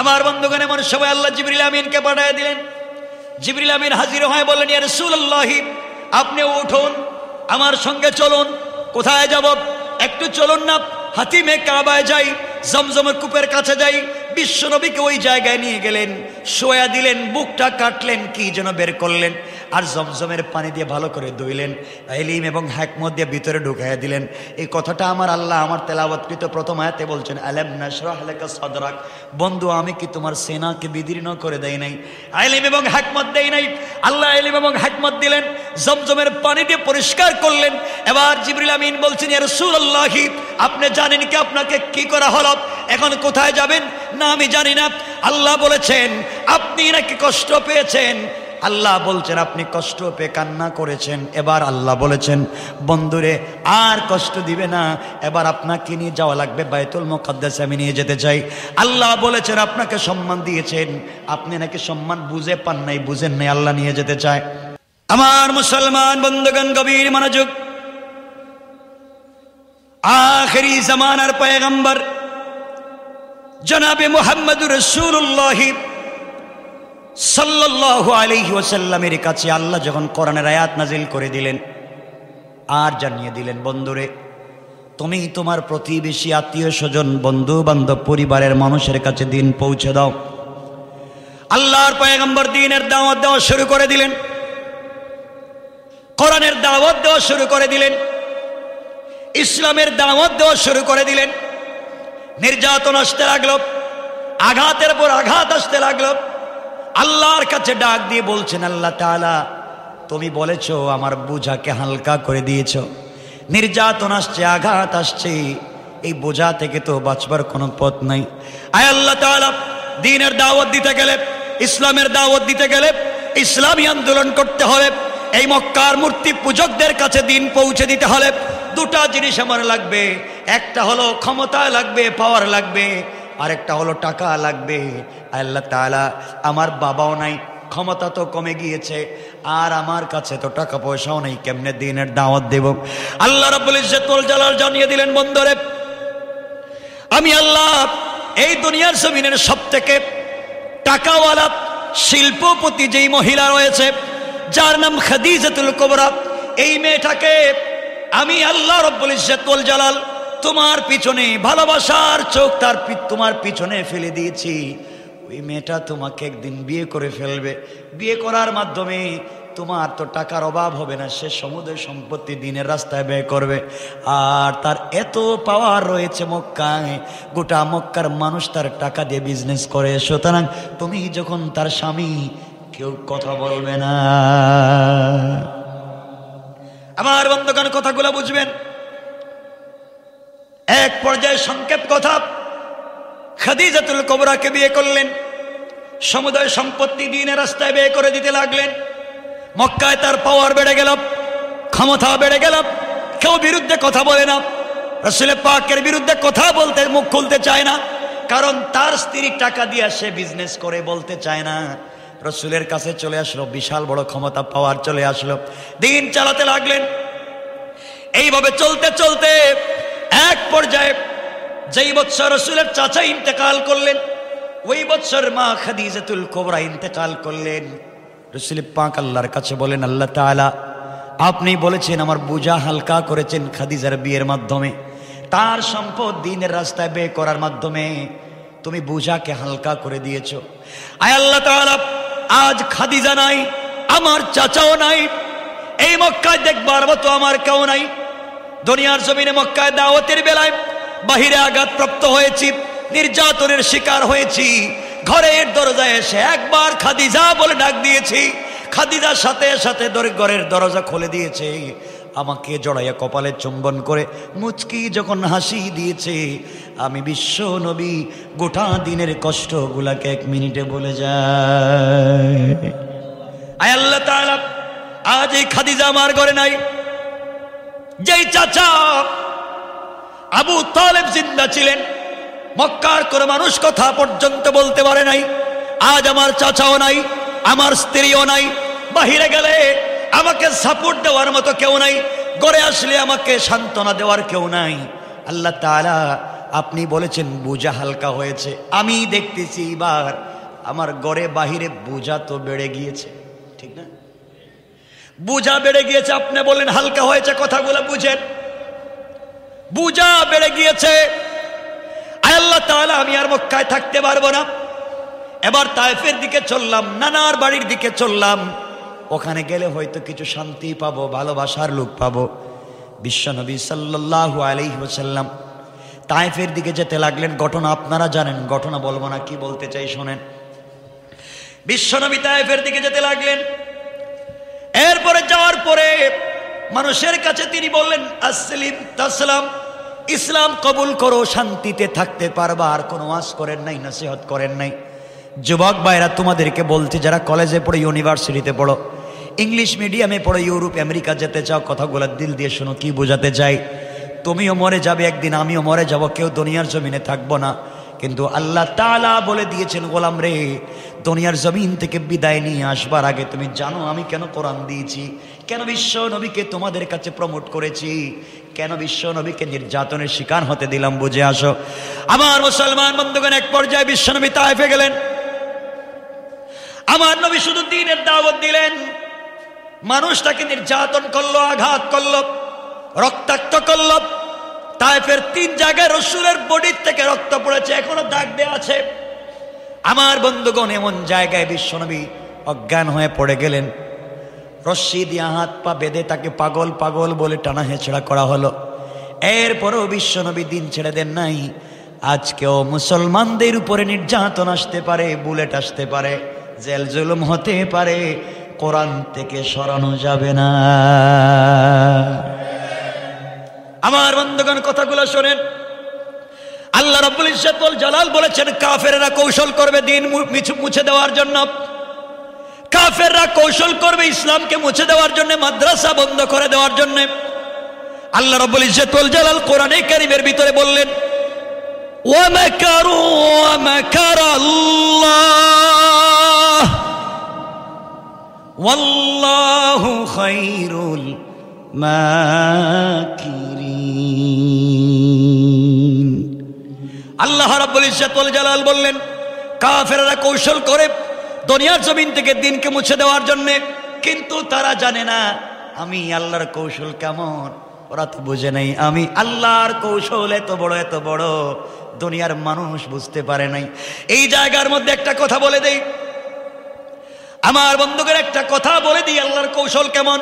আমার বন্ধুগণ এমন সবাই আল্লাহ জিবরিল আমিনকে পাঠিয়ে দিলেন জিবরিল আমিন হাজির হয় বললেন ইয়ার সুল্লাহি আপনি উঠুন আমার সঙ্গে চলুন কোথায় যাব একটু চলুন না হাতিমে কাবায় যাই জমজমের কূপের কাছে যাই বিশ্বনবীকে ওই জায়গায় নিয়ে গেলেন সোয়া দিলেন বুকটা কাটলেন কি যেন বের করলেন আর জমজমের পানি দিয়ে ভালো করে ধুইলেন এলিম এবং হ্যাকমত দিয়ে ভিতরে ঢুকাইয়া দিলেন এই কথাটা আমার আল্লাহ আমার তেলাবৎকৃত প্রথম আয়াতে বলছেন আলেম নাসরাহলেকা সদরাক বন্ধু আমি কি তোমার সেনাকে বিদীর্ণ করে দেয় নাই আইলিম এবং হ্যাকমত দেয় নাই আল্লাহ এলিম এবং হ্যাকমত দিলেন জমজমের পানি দিয়ে পরিষ্কার করলেন এবার জিবরিল আমিন বলছেন এর আল্লাহ আপনি জানেন কি আপনাকে কি করা হল এখন কোথায় যাবেন না আমি জানি না আল্লাহ বলেছেন আপনি নাকি কষ্ট পেয়েছেন আল্লাহ বলছেন আপনি কষ্ট পেয়ে কান্না করেছেন এবার আল্লাহ বলেছেন বন্ধুরে আর কষ্ট দিবে না এবার আপনাকে নিয়ে যাওয়া লাগবে বায়তুল মোকাদ্দাসে আমি নিয়ে যেতে চাই আল্লাহ বলেছেন আপনাকে সম্মান দিয়েছেন আপনি নাকি সম্মান বুঝে পান নাই বুঝেন নাই আল্লাহ নিয়ে যেতে চায় আমার মুসলমান বন্ধুগণ গভীর মনোযোগ আখেরি জামানার পয়গম্বর জনাবে মোহাম্মদুর রসুল্লাহিব সাল্লাল্লাহু আলাইহি কাছে আল্লাহ যখন কোরআনের আয়াত নাজিল করে দিলেন আর জানিয়ে দিলেন বন্ধুরে তুমি তোমার প্রতিবেশী আত্মীয় স্বজন বন্ধু বান্ধব পরিবারের মানুষের কাছে দিন পৌঁছে দাও আল্লাহর পয়গম্বর দিনের দাওয়াত দেওয়া শুরু করে দিলেন কোরআনের দাওয়াত দেওয়া শুরু করে দিলেন ইসলামের দাওয়াত দেওয়া শুরু করে দিলেন নির্যাতন আসতে লাগলো আঘাতের পর আঘাত আসতে লাগলো আল্লাহর কাছে ডাক দিয়ে বলছেন আল্লাহ তালা তুমি বলেছ আমার বোঝাকে হালকা করে দিয়েছ নির্যাতন আসছে আঘাত আসছে এই বোঝা থেকে তো বাঁচবার কোনো পথ নাই আয় আল্লাহ তালা দিনের দাওয়াত দিতে গেলে ইসলামের দাওয়াত দিতে গেলে ইসলামী আন্দোলন করতে হবে এই মক্কার মূর্তি পূজকদের কাছে দিন পৌঁছে দিতে হলে দুটা জিনিস আমার লাগবে একটা হলো ক্ষমতা লাগবে পাওয়ার লাগবে আরেকটা হলো টাকা লাগবে আল্লাহ তালা আমার বাবাও নাই ক্ষমতা তো কমে গিয়েছে আর আমার কাছে তো টাকা পয়সাও নেই কেমনে দিনের দাওয়াত দেব আল্লাহ রাবুল তোল জালাল জানিয়ে দিলেন বন্দরে আমি আল্লাহ এই দুনিয়ার জমিনের সব থেকে টাকাওয়ালা শিল্পপতি যেই মহিলা রয়েছে যার নাম খাদিজাতুল কোবরা এই মেয়েটাকে আমি আল্লাহ রব্বুল ইজ্জতুল জালাল তোমার পিছনে ভালোবাসার চোখ তার তোমার পিছনে ফেলে দিয়েছি ওই মেয়েটা তোমাকে একদিন বিয়ে করে ফেলবে বিয়ে করার মাধ্যমে তোমার তো টাকার অভাব হবে না সে সমুদয় সম্পত্তি দিনের রাস্তায় ব্যয় করবে আর তার এত পাওয়ার রয়েছে মক্কায় গোটা মক্কার মানুষ তার টাকা দিয়ে বিজনেস করে সুতরাং তুমি যখন তার স্বামী কেউ কথা বলবে না আমার বন্ধুগান কথাগুলো বুঝবেন এক পর্যায়ে সংক্ষেপ কথা খাদিজাতুল কোবরাকে বিয়ে করলেন সমুদায় সম্পত্তি দিনের রাস্তায় বিয়ে করে দিতে লাগলেন মক্কায় তার পাওয়ার বেড়ে গেল ক্ষমতা বেড়ে গেল কেউ বিরুদ্ধে কথা বলে না রসুল পাকের বিরুদ্ধে কথা বলতে মুখ খুলতে চায় না কারণ তার স্ত্রীর টাকা দিয়ে সে বিজনেস করে বলতে চায় না রসুলের কাছে চলে আসলো বিশাল বড় ক্ষমতা পাওয়ার চলে আসলো দিন চালাতে লাগলেন এইভাবে চলতে চলতে এক পর্যায়ে যেই বৎসর রসুলের চাচা ইন্তেকাল করলেন ওই বৎসর মা খাদিজাতুল কোবরা ইন্তেকাল করলেন রসুল পাঁক আল্লাহর কাছে বলেন আল্লাহ তালা আপনি বলেছেন আমার বোঝা হালকা করেছেন খাদিজার বিয়ের মাধ্যমে তার সম্পদ দিনের রাস্তায় বে করার মাধ্যমে তুমি বোঝাকে হালকা করে দিয়েছ আয় আল্লাহ তালা আজ খাদিজা নাই আমার চাচাও নাই এই মক্কায় দেখবার মতো আমার কেউ নাই দুনিয়ার জমিনে মক্কায় দাওয়াতের বেলায় বাহিরে আঘাতপ্রাপ্ত হয়েছি নির্যাতনের শিকার হয়েছি ঘরের দরজায় এসে একবার খাদিজা বলে ডাক দিয়েছি খাদিজার সাথে সাথে ঘরের দরজা খুলে দিয়েছে আমাকে জড়াইয়া কপালে চুম্বন করে মুচকি যখন হাসি দিয়েছে আমি বিশ্ব নবী গোটা দিনের কষ্টগুলাকে এক মিনিটে বলে যায় আয় আল্লাহ আজ এই খাদিজা আমার ঘরে নাই যেই চাচা আবু তালেব জিন্দা ছিলেন মক্কার করে মানুষ কথা পর্যন্ত বলতে পারে নাই আজ আমার চাচাও নাই আমার স্ত্রীও নাই বাহিরে গেলে আমাকে সাপোর্ট দেওয়ার মতো কেউ নাই গড়ে আসলে আমাকে সান্ত্বনা দেওয়ার কেউ নাই আল্লাহ তালা আপনি বলেছেন বোঝা হালকা হয়েছে আমি দেখতেছি এবার আমার গড়ে বাহিরে বোঝা তো বেড়ে গিয়েছে ঠিক না বুঝা বেড়ে গিয়েছে আপনি বলেন হালকা হয়েছে কথাগুলো বুঝেন বুঝা বেড়ে গিয়েছে আল্লাহ তাহলে আমি আর মক্কায় থাকতে পারবো না এবার তাইফের দিকে চললাম নানার বাড়ির দিকে চললাম ওখানে গেলে হয়তো কিছু শান্তি পাবো ভালোবাসার লোক পাবো বিশ্বনবী সাল্লু আলহিহাসাল্লাম তাইফের দিকে যেতে লাগলেন ঘটনা আপনারা জানেন ঘটনা বলবো না কি বলতে চাই শোনেন বিশ্বনবী তাইফের দিকে যেতে লাগলেন এরপরে যাওয়ার পরে মানুষের কাছে তিনি বললেন আসলিম তাসলাম ইসলাম কবুল করো শান্তিতে থাকতে পারবা আর কোনো আশ করেন নাই সেহত করেন নাই যুবক ভাইরা তোমাদেরকে বলছি যারা কলেজে পড়ে ইউনিভার্সিটিতে পড়ো ইংলিশ মিডিয়ামে পড়ো ইউরোপ আমেরিকা যেতে চাও কথাগুলো দিল দিয়ে শোনো কি বোঝাতে চাই তুমিও মরে যাবে একদিন আমিও মরে যাব কেউ দুনিয়ার জমিনে থাকবো না কিন্তু আল্লাহ তালা বলে দিয়েছেন গোলাম রে দুনিয়ার জমিন থেকে বিদায় নিয়ে আসবার আগে তুমি জানো আমি কেন কোরআন দিয়েছি কেন বিশ্ব নবীকে তোমাদের কাছে প্রমোট করেছি কেন বিশ্ব নবীকে নির্যাতনের শিকার হতে দিলাম বুঝে আসো আমার মুসলমান বন্ধুগণ এক পর্যায়ে বিশ্ব নবী তাইফে গেলেন আমার নবী শুধু দিনের দাওয়াত দিলেন মানুষ তাকে নির্যাতন করলো আঘাত করলো রক্তাক্ত করলো তাইফের তিন জায়গায় রসুলের বডির থেকে রক্ত পড়েছে এখনো দাগ দেওয়া আছে আমার বন্ধুগণ এমন জায়গায় বিশ্বনবী অজ্ঞান হয়ে পড়ে গেলেন রশ্মি দিয়া হাত পা বেঁধে তাকে পাগল পাগল বলে টানা হেঁচড়া করা হলো এরপরেও বিশ্বনবী দিন ছেড়ে দেন নাই আজকেও মুসলমানদের উপরে নির্যাতন আসতে পারে বুলেট আসতে পারে জেল জুলুম হতে পারে কোরআন থেকে সরানো যাবে না আমার বন্ধুগণ কথাগুলো শোনেন আল্লাহ রব্বুল ইসাতুল জালাল বলেছেন কাফেররা কৌশল করবে দিন মুছে দেওয়ার জন্য কাফেররা কৌশল করবে ইসলামকে মুছে দেওয়ার জন্য মাদ্রাসা বন্ধ করে দেওয়ার জন্য আল্লাহ রব্বুল ইসাতুল জালাল কোরআনে কারিমের ভিতরে বললেন ওয়াল্লাহু খাইরুল মাকিরিন আল্লাহ রাব্বুল ওয়াল জালাল বললেন কাফেররা কৌশল করে দুনিয়ার জমিন থেকে দিনকে মুছে দেওয়ার জন্যে কিন্তু তারা জানে না আমি আল্লাহর কৌশল কেমন ওরা তো বুঝে নাই আমি আল্লাহর কৌশল এত বড় এত বড় দুনিয়ার মানুষ বুঝতে পারে নাই এই জায়গার মধ্যে একটা কথা বলে দেই আমার বন্ধুদের একটা কথা বলে দিই আল্লাহর কৌশল কেমন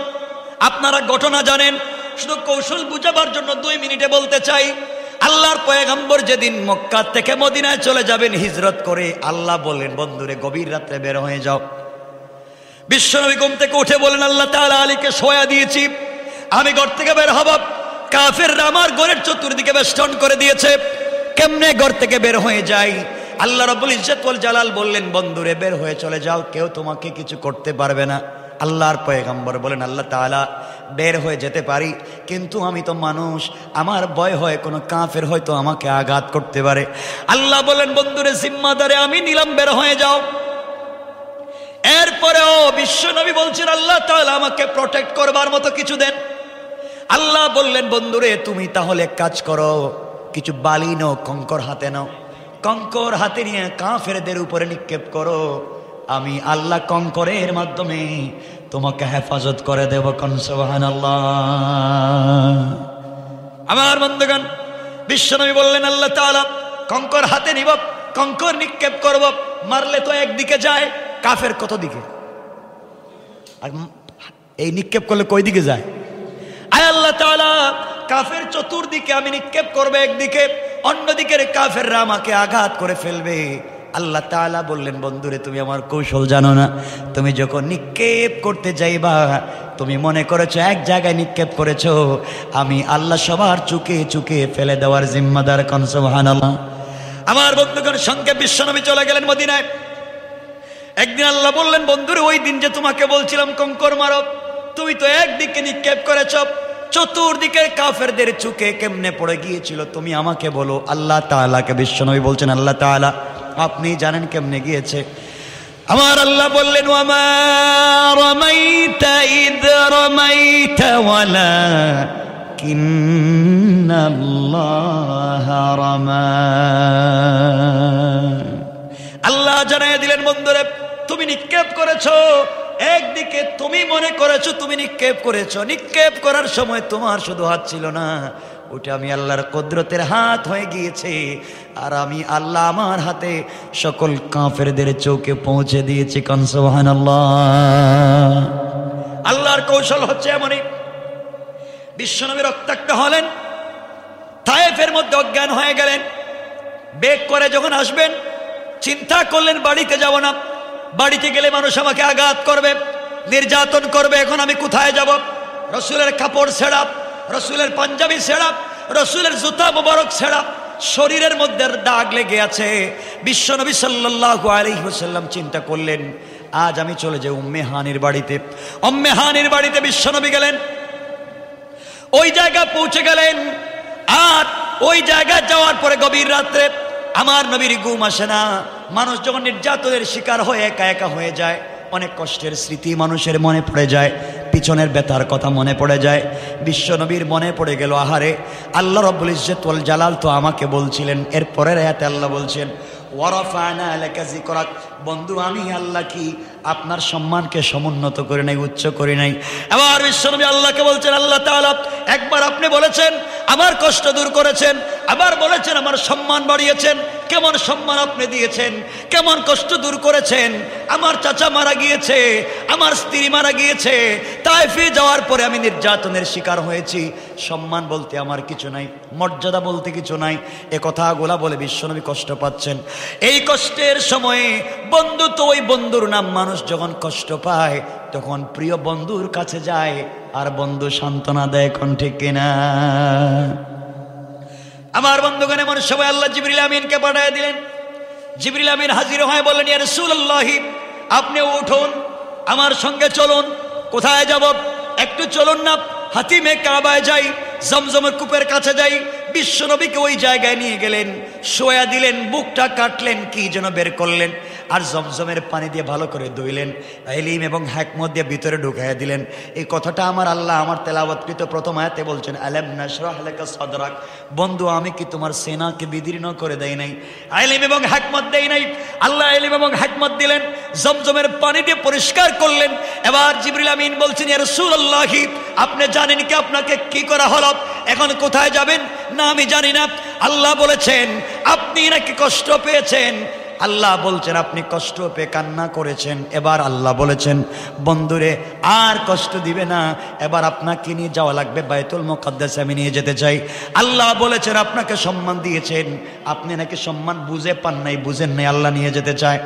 আপনারা ঘটনা জানেন শুধু কৌশল বুঝাবার জন্য দুই মিনিটে বলতে চাই আল্লাহর পয়গম্বর যেদিন মক্কা থেকে মদিনায় চলে যাবেন হিজরত করে আল্লাহ বললেন বন্ধুরে গভীর রাত্রে বের হয়ে যাও বিশ্বনবী ঘুম থেকে উঠে বলেন আল্লাহ তালা আলীকে সোয়া দিয়েছি আমি ঘর থেকে বের হব কাফের আমার গড়ের চতুর্দিকে বেষ্টন করে দিয়েছে কেমনে ঘর থেকে বের হয়ে যাই আল্লাহ রবুল ইজ্জতুল জালাল বললেন বন্ধুরে বের হয়ে চলে যাও কেউ তোমাকে কিছু করতে পারবে না আল্লাহর পয়গম্বর বলেন আল্লাহ তালা বের হয়ে যেতে পারি কিন্তু আমি তো মানুষ আমার ভয় হয় কোনো কাফের হয়তো আমাকে আঘাত করতে পারে আল্লাহ বলেন বন্ধুরে সিম্মাদারে আমি নিলাম বের হয়ে যাও এরপরেও বিশ্বনবী বলছেন আল্লাহ তাহলে আমাকে প্রোটেক্ট করবার মতো কিছু দেন আল্লাহ বললেন বন্ধুরে তুমি তাহলে কাজ করো কিছু বালি নাও কঙ্কর হাতে নাও কঙ্কর হাতে নিয়ে কাফেরদের উপরে নিক্ষেপ করো আমি আল্লাহ কঙ্করের মাধ্যমে তোমাকে হেফাজত করে দেব কনসবাহান আমার বন্ধুগণ বিশ্বনবী বললেন আল্লাহ তালা কঙ্কর হাতে নিব কঙ্কর নিক্ষেপ করব মারলে তো একদিকে যায় কাফের কত দিকে আর এই নিক্ষেপ করলে কই দিকে যায় আয় আল্লাহ তালা কাফের চতুর্দিকে আমি নিক্ষেপ করবো একদিকে অন্যদিকে কাফেররা আমাকে আঘাত করে ফেলবে আল্লাহ তালা বললেন বন্ধুরে তুমি আমার কৌশল জানো না তুমি যখন নিক্ষেপ করতে যাইবা তুমি মনে করেছো এক জায়গায় নিক্ষেপ করেছো আমি আল্লাহ সবার চুকে চুকে ফেলে দেওয়ার জিম্মাদার কনসবহান আমার বন্ধুগণ সঙ্গে বিশ্বনবী চলে গেলেন মদিনায় একদিন আল্লাহ বললেন বন্ধুরে ওই দিন যে তোমাকে বলছিলাম কঙ্কর মারব তুমি তো একদিকে নিক্ষেপ করেছ চতুর্দিকে কাফেরদের চুকে কেমনে পড়ে গিয়েছিল তুমি আমাকে বলো আল্লাহ তালাকে বিশ্বনবী বলছেন আল্লাহ তালা আপনি জানেন কেমনে গিয়েছে আমার আল্লাহ বললেন আল্লাহ জানাই দিলেন বন্ধুরে তুমি নিক্ষেপ করেছ একদিকে তুমি মনে করেছো তুমি নিক্ষেপ করেছো নিক্ষেপ করার সময় তোমার শুধু হাত ছিল না ওটা আমি আল্লাহর কদরতের হাত হয়ে গিয়েছে আর আমি আল্লাহ আমার হাতে সকল কাফেরদের চোখে পৌঁছে দিয়েছি কনসোহান আল্লাহ আল্লাহর কৌশল হচ্ছে এমনই বিশ্বনবী রক্তাক্ত হলেন তায়েফের মধ্যে অজ্ঞান হয়ে গেলেন বেগ করে যখন আসবেন চিন্তা করলেন বাড়িতে যাব না বাড়িতে গেলে মানুষ আমাকে আঘাত করবে নির্যাতন করবে এখন আমি কোথায় যাব রসুলের কাপড় ছেড়া রসুলের পাঞ্জাবি ছেঁড়া রসুলের জুতা মোবারক ছেঁড়া শরীরের মধ্যে দাগ লেগে আছে বিশ্বনবী সাল্লু আলহিহাসাল্লাম চিন্তা করলেন আজ আমি চলে যাই উম্মেহানির বাড়িতে অম্মেহানির বাড়িতে বিশ্বনবী গেলেন ওই জায়গা পৌঁছে গেলেন আর ওই জায়গা যাওয়ার পরে গভীর রাত্রে আমার নবীর গুম আসে না মানুষ যখন নির্যাতনের শিকার হয়ে একা একা হয়ে যায় অনেক কষ্টের স্মৃতি মানুষের মনে পড়ে যায় পিছনের বেতার কথা মনে পড়ে যায় বিশ্বনবীর মনে পড়ে গেল আহারে আল্লাহ রব্বুল ইজ্জত ইজ্জতুল জালাল তো আমাকে বলছিলেন এর পরের আয়াতে আল্লাহ বলছেন বন্ধু আমি আল্লাহ কি আপনার সম্মানকে সমুন্নত করে নাই উচ্চ করে নাই এবার বিশ্বনবী আল্লাহকে বলছেন আল্লাহ তাআলা একবার আপনি বলেছেন আমার কষ্ট দূর করেছেন আবার বলেছেন আমার সম্মান বাড়িয়েছেন কেমন সম্মান আপনি দিয়েছেন কেমন কষ্ট দূর করেছেন আমার চাচা মারা গিয়েছে আমার স্ত্রী মারা গিয়েছে তাই ফিরে যাওয়ার পরে আমি নির্যাতনের শিকার হয়েছি সম্মান বলতে আমার কিছু নাই মর্যাদা বলতে কিছু নাই এ কথাগুলা বলে বিশ্বনবী কষ্ট পাচ্ছেন এই কষ্টের সময়ে বন্ধু তো ওই বন্ধুর নাম মানুষ যখন কষ্ট পায় তখন প্রিয় বন্ধুর কাছে যায় আর বন্ধু সান্ত্বনা দেয় এখন ঠিক কিনা আমার বন্ধুগণ এমন সবাই আল্লাহ জিবরিল আমিনকে পাঠিয়ে দিলেন জিবরিল আমিন হাজির হয় বললেন ইয়ার সুল্লাহি আপনি উঠুন আমার সঙ্গে চলুন কোথায় যাব একটু চলুন না হাতিমে কাবায় যাই জমজমের কূপের কাছে যাই বিশ্বনবীকে ওই জায়গায় নিয়ে গেলেন সোয়া দিলেন বুকটা কাটলেন কি যেন বের করলেন আর জমজমের পানি দিয়ে ভালো করে ধুইলেন এলিম এবং হ্যাকমত দিয়ে ভিতরে ঢুকাইয়া দিলেন এই কথাটা আমার আল্লাহ আমার তেলাবৎকৃত প্রথম আয়াতে বলছেন আলেম নাসরাহলেকা সদরাক বন্ধু আমি কি তোমার সেনাকে বিদীর্ণ করে দেয় নাই আইলিম এবং হ্যাকমত দেয় নাই আল্লাহ আলিম এবং হ্যাকমত দিলেন জমজমের পানি দিয়ে পরিষ্কার করলেন এবার জিবরিল আমিন বলছেন এর আল্লাহ আপনি জানেন কি আপনাকে কি করা হল এখন কোথায় যাবেন না আমি জানি না আল্লাহ বলেছেন আপনি নাকি কষ্ট পেয়েছেন আল্লাহ বলছেন আপনি কষ্ট পেয়ে কান্না করেছেন এবার আল্লাহ বলেছেন বন্ধুরে আর কষ্ট দিবে না এবার আপনাকে নিয়ে যাওয়া লাগবে বায়তুল মোকাদ্দাসে আমি নিয়ে যেতে চাই আল্লাহ বলেছেন আপনাকে সম্মান দিয়েছেন আপনি নাকি সম্মান বুঝে পান নাই বুঝেন নাই আল্লাহ নিয়ে যেতে চায়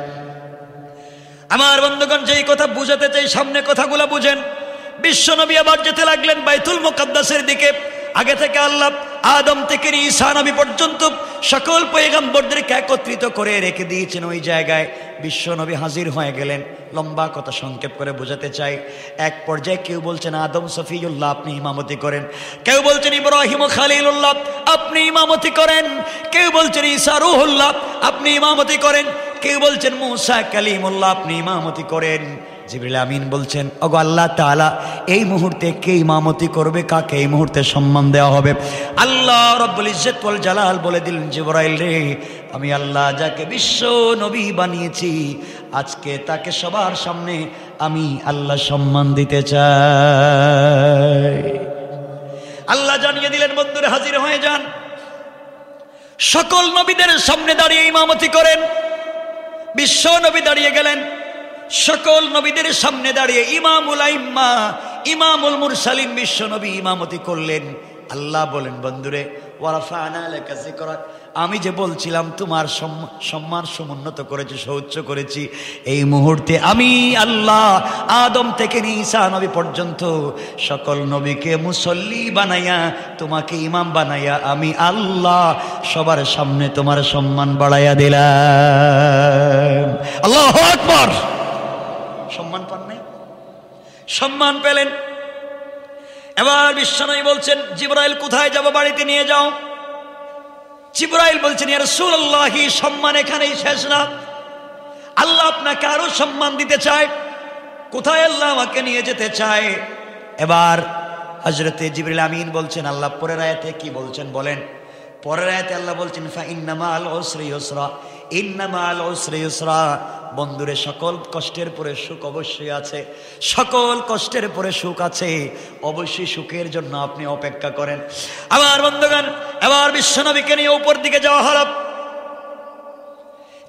আমার বন্ধুগণ যেই কথা বুঝাতে চাই সামনে কথাগুলো বুঝেন বিশ্বনবী আবার যেতে লাগলেন বাইতুল মোকাদ্দাসের দিকে আগে থেকে আল্লাহ আদম থেকে ঈসা নবী পর্যন্ত সকল পয়গাম্বরদেরকে একত্রিত করে রেখে দিয়েছেন ওই জায়গায় বিশ্বনবী হাজির হয়ে গেলেন লম্বা কথা সংক্ষেপ করে বোঝাতে চাই এক পর্যায়ে কেউ বলছেন আদম সফিউল্লাহ আপনি ইমামতি করেন কেউ বলছেন ইব্রাহিম খালিলুল্লাহ আপনি ইমামতি করেন কেউ বলছেন ঈসা রুহুল্লাহ আপনি ইমামতি করেন কেউ বলছেন মুসা কালিমুল্লাহ আপনি ইমামতি করেন জিবরিল আমিন বলছেন অগ আল্লাহ তালা এই মুহূর্তে কে ইমামতি করবে কাকে এই মুহূর্তে সম্মান দেওয়া হবে আল্লাহ রব্বুল ইজ্জতুল জালাল বলে দিলেন জিবরাইল রে আমি আল্লাহ যাকে বিশ্ব নবী বানিয়েছি আজকে তাকে সবার সামনে আমি আল্লাহ সম্মান দিতে চাই আল্লাহ জানিয়ে দিলেন বন্ধুরে হাজির হয়ে যান সকল নবীদের সামনে দাঁড়িয়ে ইমামতি করেন বিশ্ব নবী দাঁড়িয়ে গেলেন সকল নবীদের সামনে দাঁড়িয়ে ইমামুল আইম্মা ইমামুল মুরসালিন বিশ্ব নবী ইমামতি করলেন আল্লাহ বলেন বন্ধুরে আমি যে বলছিলাম তোমার সম্মান সমুন্নত করেছি সহ্য করেছি এই মুহূর্তে আমি আল্লাহ আদম থেকে ঈসা নবী পর্যন্ত সকল নবীকে মুসল্লি বানাইয়া তোমাকে ইমাম বানাইয়া আমি আল্লাহ সবার সামনে তোমার সম্মান বাড়াইয়া দিলাম আল্লাহ আকবর সম্মান পান নাই সম্মান পেলেন এবার বিশ্বনবী বলছেন জিব্রাইল কোথায় যাব বাড়িতে নিয়ে যাও জিব্রাইল বলছেন ইয়ার সুরাল্লাহি সম্মান এখানেই শেষ না আল্লাহ আপনাকে আরো সম্মান দিতে চায় কোথায় আল্লাহ আমাকে নিয়ে যেতে চায় এবার হজরতে জিবরুল আমিন বলছেন আল্লাহ পরের আয়াতে কি বলছেন বলেন পরের আয়াতে আল্লাহ বলছেন ফা ইন্নামা আল ওসরি ওসরা ইন্নামা আল ওসরি ওসরা বন্ধুরে সকল কষ্টের পরে সুখ অবশ্যই আছে সকল কষ্টের পরে সুখ আছে অবশ্যই সুখের জন্য আপনি অপেক্ষা করেন আবার বন্ধুগান আবার বিশ্বনবীকে নিয়ে উপর দিকে যাওয়া হল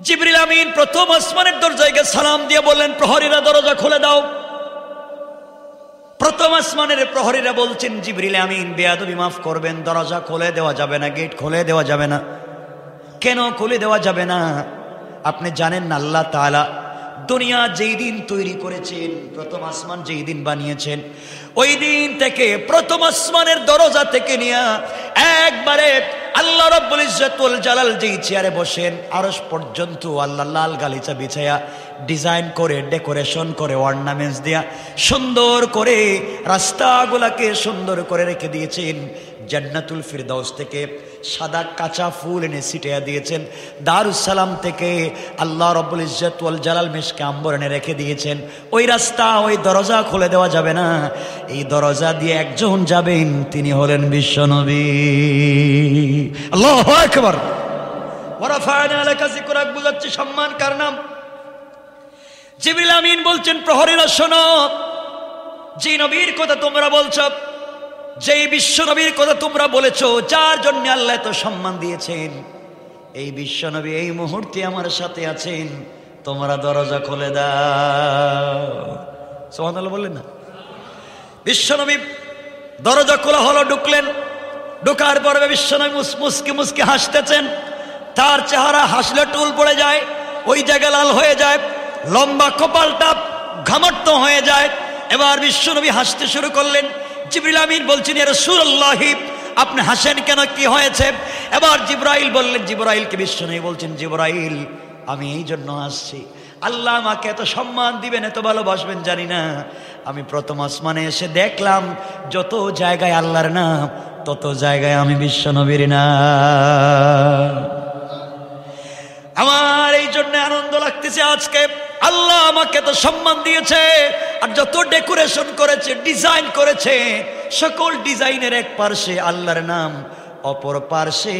জিবরিল আমিন প্রথম আসমানের দরজায় সালাম দিয়ে বললেন প্রহরীরা দরজা খুলে দাও প্রথম আসমানের প্রহরীরা বলছেন জিবরিল আমিন বেয়াদবি মাফ করবেন দরজা খুলে দেওয়া যাবে না গেট খুলে দেওয়া যাবে না কেন খুলে দেওয়া যাবে না আপনি জানেন না আল্লাহ তালা দুনিয়া যেই দিন তৈরি করেছেন প্রথম আসমান যেই দিন বানিয়েছেন ওই দিন থেকে প্রথম আসমানের দরজা থেকে নিয়ে একবারে আল্লাহ রব্বুল ইজ্জতুল জালাল যেই চেয়ারে বসেন আরস পর্যন্ত আল্লাহ লাল গালিচা বিছায়া ডিজাইন করে ডেকোরেশন করে অর্নামেন্টস দেয়া সুন্দর করে রাস্তাগুলাকে সুন্দর করে রেখে দিয়েছেন জান্নাতুল ফিরদাউস থেকে সাদা কাঁচা ফুল এনে ছিটিয়ে দিয়েছেন দারুসালাম থেকে আল্লাহ রব্বুল ইজ্জতুল জালাল মিশকে আম্বর এনে রেখে দিয়েছেন ওই রাস্তা ওই দরজা খুলে দেওয়া যাবে না এই দরজা দিয়ে একজন যাবেন তিনি হলেন বিশ্বনবী আল্লাহ একবার বুঝাচ্ছি সম্মান কার নাম জিবরিল আমিন বলছেন প্রহরীরা শোনো যে নবীর কথা তোমরা বলছো যেই বিশ্বনবীর কথা তোমরা বলেছ যার জন্য আল্লাহ এত সম্মান দিয়েছেন এই বিশ্বনবী এই মুহূর্তে আমার সাথে আছেন তোমরা দরজা খোলে দাও বললেন না বিশ্বনবী দরজা খোলা হলো ঢুকলেন ঢুকার পরে বিশ্বনবী মুসকে মুসকে হাসতেছেন তার চেহারা হাসলে টুল পড়ে যায় ওই জায়গা লাল হয়ে যায় লম্বা কপালটা ঘামাট্য হয়ে যায় এবার বিশ্বনবী হাসতে শুরু করলেন জিবরিল বলছেন আপনি হাসেন কেন কি হয়েছে এবার জিব্রাইল বললেন জিব্রাইলকে বিশ্ব নেই বলছেন জিব্রাইল আমি এই জন্য আসছি আল্লাহ আমাকে এত সম্মান দিবেন এত ভালোবাসবেন জানি না আমি প্রথম আসমানে এসে দেখলাম যত জায়গায় আল্লাহর না তত জায়গায় আমি বিশ্বনবীর না আমার এই জন্য আনন্দ লাগতেছে আজকে আল্লাহ আমাকে তো সম্মান দিয়েছে আর যত ডেকোরেশন করেছে ডিজাইন করেছে সকল ডিজাইনের এক পার্শ্বে আল্লাহর নাম অপর পার্শ্বে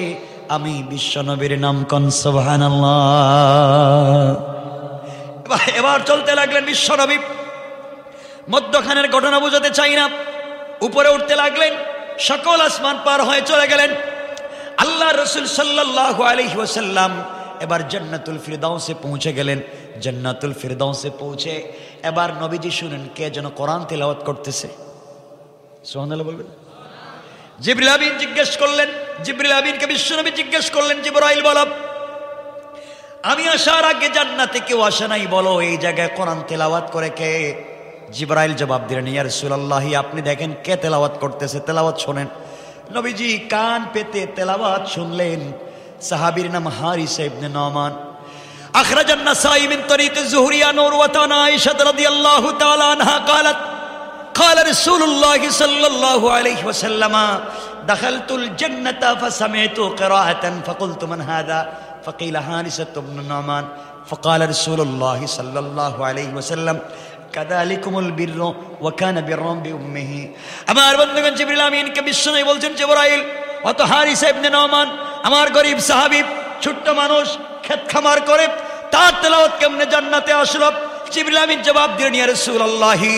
আমি বিশ্বনবীর নাম কনসবহান এবার চলতে লাগলেন বিশ্বনবী মধ্যখানের ঘটনা বুঝাতে চাই না উপরে উঠতে লাগলেন সকল আসমান পার হয়ে চলে গেলেন আল্লাহ রসুল সাল্লাহ আলহিহাসাল্লাম এবার জান্নাতুল ফিরদাউসে পৌঁছে গেলেন জান্নাতুল ফিরদাউসে পৌঁছে এবার নবীজি শুনেন কে যেন কোরআন তেলাওয়াত করতেছে সোহানাল্লাহ বলবেন জিবরিল আবিন জিজ্ঞেস করলেন জিবরিল আবিনকে বিশ্বনবী জিজ্ঞেস করলেন জিবরাইল বলব আমি আসার আগে জান্নাতে কেউ আসে নাই বলো এই জায়গায় কোরআন তেলাওয়াত করে কে জিবরাইল জবাব দিলেন ইয়ার সুলাল্লাহি আপনি দেখেন কে তেলাওয়াত করতেছে তেলাওয়াত শোনেন নবীজি কান পেতে তেলাওয়াত শুনলেন সাহাবির নাম হারিস ইবনে নমান أخرج النسائي من طريق الزهري عن عروة عن عائشة رضي الله تعالى عنها قالت قال رسول الله صلى الله عليه وسلم دخلت الجنة فسمعت قراءة فقلت من هذا فقيل هانسة بن النعمان فقال رسول الله صلى الله عليه وسلم কাদালিকুমুল কুমল বীর্য ওয়াকানা বীরম বিউম্মিহি আমার বন্ধুগণ জিবরিল আমিনকে বিশ্বনবী বলছেন জিবরাইল অত হারিস ইবনে নওমান আমার গরিব সাহাবী ছোট্ট মানুষ ক্ষেত খামার করে তার তেলাওয়াত কেমনে জান্নাতে আসলো জিবরিল আমিন জবাব দিলেন ইয়া রাসূলুল্লাহি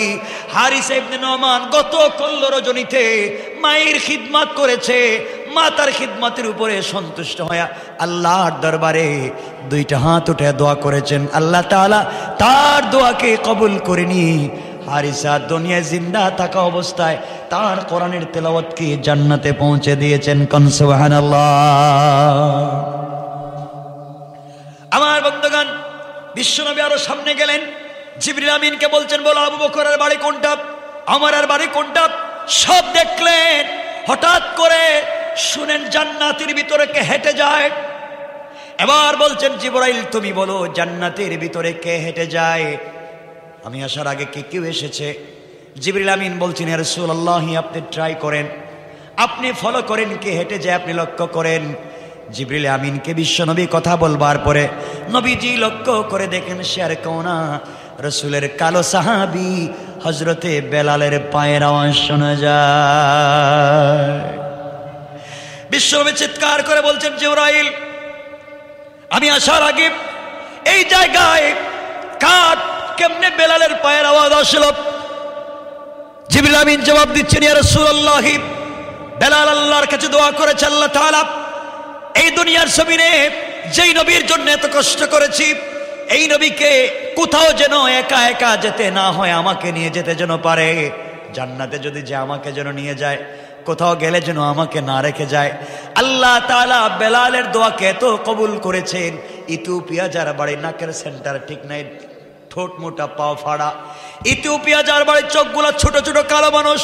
হারিস ইবনে নোমান গত কল্ল রজনীতে মায়ের খিদমত করেছে মা তার খিদমতের উপরে সন্তুষ্ট হয়া আল্লাহর দরবারে দুইটা হাত উঠে দোয়া করেছেন আল্লাহ তাআলা তার দোয়াকে কবুল করেনি হারিসা দুনিয়া জিন্দা থাকা অবস্থায় তার কোরআনের তেলাওয়াতকে জান্নাতে পৌঁছে দিয়েছেন কনসুবহানাল্লাহ আমার বন্ধগান বিশ্বনবী আরো সামনে গেলেন জিবরিল আমিনকে বলছেন বলো আবু বকরের বাড়ি কোনটা আমার বাড়ি কোনটা সব দেখলেন হঠাৎ করে শুনেন জান্নাতের ভিতরে কে হেঁটে যায় এবার বলছেন জিবরাইল তুমি বলো জান্নাতের ভিতরে কে হেঁটে যায় আমি আসার আগে কে কেউ এসেছে জিবরিল আমিন বলছেন রসুল আল্লাহি আপনি ট্রাই করেন আপনি ফলো করেন কে হেঁটে যায় আপনি লক্ষ্য করেন জিবরিল আমিনকে বিশ্বনবী কথা বলবার পরে নবীজি লক্ষ্য করে দেখেন শেয়ার কৌনা রসুলের কালো সাহাবি হজরতে বেলালের পায়ের আওয়াজ শোনা যায় বিশ্বনবী চিৎকার করে বলছেন জিবরাইল আমি আসার আগে এই জায়গায় কাঠ কেমনে বেলালের পায়ের আওয়াজ আসলো জিবরিল আমিন জবাব দিচ্ছেন ইয়ার রাসূলুল্লাহ বেলাল আল্লাহর কাছে দোয়া করেছে আল্লাহ তাআলা এই দুনিয়ার সবিরে যেই নবীর জন্য এত কষ্ট করেছি এই নবীকে কোথাও যেন একা একা যেতে না হয় আমাকে নিয়ে যেতে যেন পারে জান্নাতে যদি যে আমাকে যেন নিয়ে যায় কোথাও গেলে যেন আমাকে না রেখে যায় আল্লাহ তালা বেলালের দোয়াকে এত কবুল করেছেন ইথিওপিয়া যার বাড়ি নাকের সেন্টার ঠিক নাই ঠোঁট মোটা পাও ফাড়া ইথিওপিয়া যার বাড়ির চোখগুলো ছোট ছোট কালো মানুষ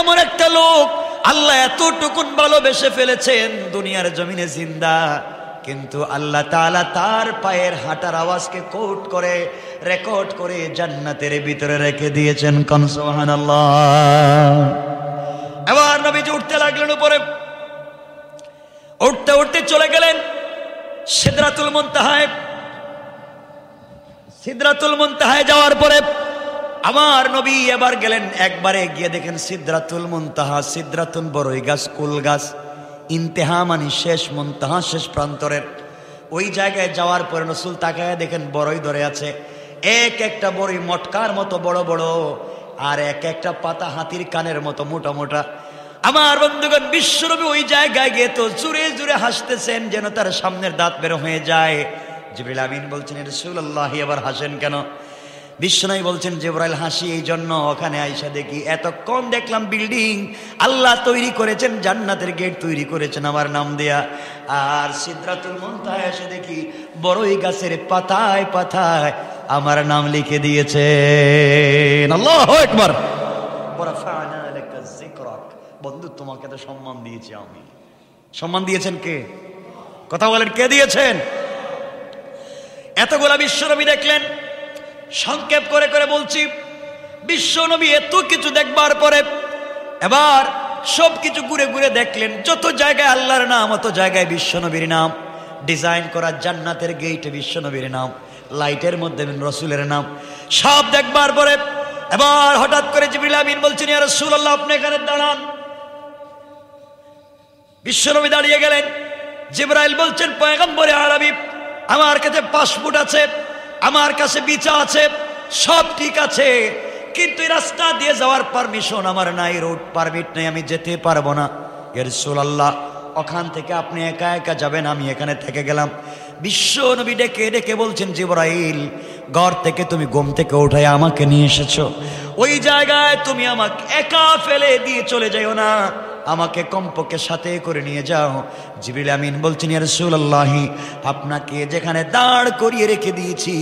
এমন একটা লোক আল্লাহ এতটুকুন ভালোবেসে ফেলেছেন দুনিয়ার জমিনে জিন্দা কিন্তু আল্লাহ তালা তার পায়ের হাঁটার আওয়াজকে কোট করে রেকর্ড করে জান্নাতের ভিতরে রেখে দিয়েছেন কনসোহান এবার নবীজি উঠতে লাগলেন উপরে উঠতে উঠতে চলে গেলেন সিদ্রাতুল মন্তাহায় সিদ্রাতুল মন্তাহায় যাওয়ার পরে আমার নবী এবার গেলেন একবারে গিয়ে দেখেন সিদ্ধাতুল মুনতাহা সিদ্ধাতুল বড়ই গাছ কুল গাছ ইন্তেহা মানে শেষ মন্তাহা শেষ প্রান্তরের ওই জায়গায় যাওয়ার পরে নসুল তাকায় দেখেন বড়ই ধরে আছে এক একটা বড়ই মটকার মতো বড় বড় আর এক একটা পাতা হাতির কানের মতো মোটা মোটা আমার বন্ধুগণ বিশ্বরূপে ওই জায়গায় গিয়ে তো জুড়ে জুড়ে হাসতেছেন যেন তার সামনের দাঁত বের হয়ে যায় জিবিল আমিন বলছেন এটা সুল্লাহি আবার হাসেন কেন বিশ্বনাই বলছেন জেবরাইল হাসি এই জন্য ওখানে আইসা দেখি এতক্ষণ দেখলাম বিল্ডিং আল্লাহ তৈরি করেছেন জান্নাতের গেট তৈরি করেছেন আমার নাম দেয়া আর সিদ্ধাতুল মন্তায় এসে দেখি বড়ই গাছের পাতায় পাতায় আমার নাম লিখে দিয়েছে বন্ধু তোমাকে তো সম্মান দিয়েছি আমি সম্মান দিয়েছেন কে কথা বলেন কে দিয়েছেন এতগুলা বিশ্বরবি দেখলেন সংক্ষেপ করে করে বলছি বিশ্বনবী এত কিছু দেখবার পরে এবার সব কিছু ঘুরে ঘুরে দেখলেন যত জায়গায় আল্লাহর নাম অত জায়গায় বিশ্বনবীর নাম ডিজাইন করা জান্নাতের গেইটে বিশ্বনবীর নাম লাইটের মধ্যে রসুলের নাম সব দেখবার পরে এবার হঠাৎ করে জিবিলামিন বলছেন রসুল আল্লাহ আপনি এখানে দাঁড়ান বিশ্বনবী দাঁড়িয়ে গেলেন জিব্রাইল বলছেন পয়গম্বরে আরবি আমার কাছে পাসপোর্ট আছে আমার কাছে বিচা আছে সব ঠিক আছে কিন্তু এই রাস্তা দিয়ে যাওয়ার পারমিশন আমার নাই রোড পারমিট নেই আমি যেতে পারবো না এর আল্লাহ ওখান থেকে আপনি একা একা যাবেন আমি এখানে থেকে গেলাম বিশ্ব নবী ডেকে ডেকে বলছেন জিবরাইল ঘর থেকে তুমি ঘুম থেকে উঠাই আমাকে নিয়ে এসেছো ওই জায়গায় তুমি আমাকে একা ফেলে দিয়ে চলে যাইও না আমাকে কমপক্ষে সাথে করে নিয়ে যাও জিবিল আমিন বলছেন রসুল্লাহি আপনাকে যেখানে দাঁড় করিয়ে রেখে দিয়েছি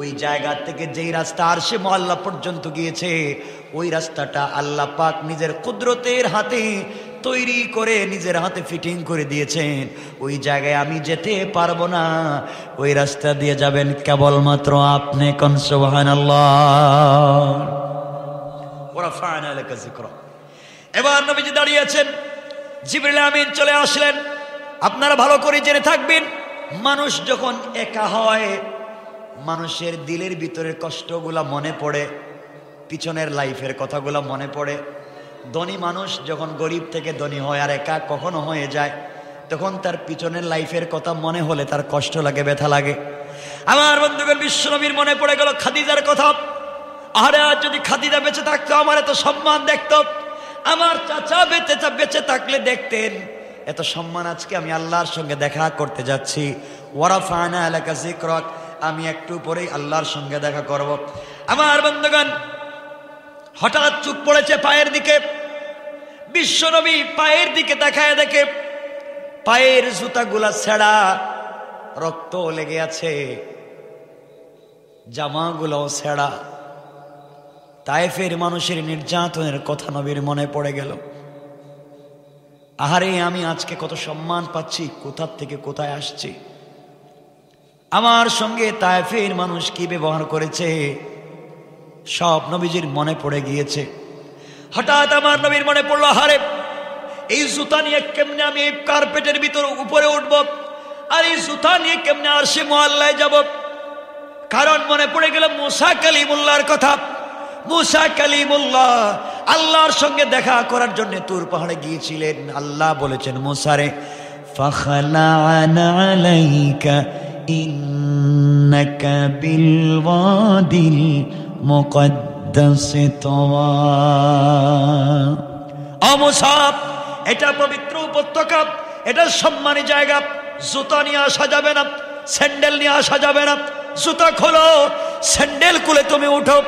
ওই জায়গা থেকে যেই রাস্তা আর সে মহল্লা পর্যন্ত গিয়েছে ওই রাস্তাটা আল্লাহ পাক নিজের কুদরতের হাতে তৈরি করে নিজের হাতে ফিটিং করে দিয়েছেন ওই জায়গায় আমি যেতে পারবো না ওই রাস্তা দিয়ে যাবেন কেবলমাত্র আপনি কনসোহান আল্লাহ ওরা ফায়নাল করো এবার নবীজি দাঁড়িয়েছেন জিবরিল আমিন চলে আসলেন আপনারা ভালো করে জেনে থাকবেন মানুষ যখন একা হয় মানুষের দিলের ভিতরের কষ্টগুলা মনে পড়ে পিছনের লাইফের কথাগুলো মনে পড়ে ধনী মানুষ যখন গরিব থেকে ধনী হয় আর একা কখনো হয়ে যায় তখন তার পিছনের লাইফের কথা মনে হলে তার কষ্ট লাগে ব্যথা লাগে আমার বন্ধুগণ বিশ্বনবীর মনে পড়ে গেল খাদিজার কথা আরে আর যদি খাদিজা বেঁচে থাকতো আমার এত সম্মান দেখতো আমার চাচা বেঁচে বেঁচে থাকলে দেখতেন এত সম্মান আজকে আমি আল্লাহর সঙ্গে দেখা করতে যাচ্ছি ওরা ফানা এলাকা জিক্রক আমি একটু পরেই আল্লাহর সঙ্গে দেখা করব। আমার বন্ধুগণ হঠাৎ চুপ পড়েছে পায়ের দিকে বিশ্বনবী পায়ের দিকে দেখায় দেখে পায়ের জুতাগুলা ছেঁড়া রক্ত লেগে আছে জামাগুলো ছেঁড়া তায়েফের মানুষের নির্যাতনের কথা নবীর মনে পড়ে গেল আহারে আমি আজকে কত সম্মান পাচ্ছি কোথার থেকে কোথায় আসছি আমার সঙ্গে তায়েফের মানুষ কি ব্যবহার করেছে সব নবীজির মনে পড়ে গিয়েছে হঠাৎ আমার নবীর মনে পড়লো হারে এই জুতা নিয়ে কেমনে আমি এই কার্পেটের ভিতর উপরে উঠব আর এই জুতা নিয়ে কেমনে আর সে মহল্লায় যাব কারণ মনে পড়ে গেল মোসা মোল্লার কথা মুসা কালিমুল্লাহ আল্লাহর সঙ্গে দেখা করার জন্য তুর পাহাড়ে গিয়েছিলেন আল্লাহ বলেছেন মুসারে এটা পবিত্র উপত্যকা এটা সম্মানী জায়গা জুতা নিয়ে আসা যাবে না স্যান্ডেল নিয়ে আসা যাবে না জুতা খোলো স্যান্ডেল খুলে তুমি উঠো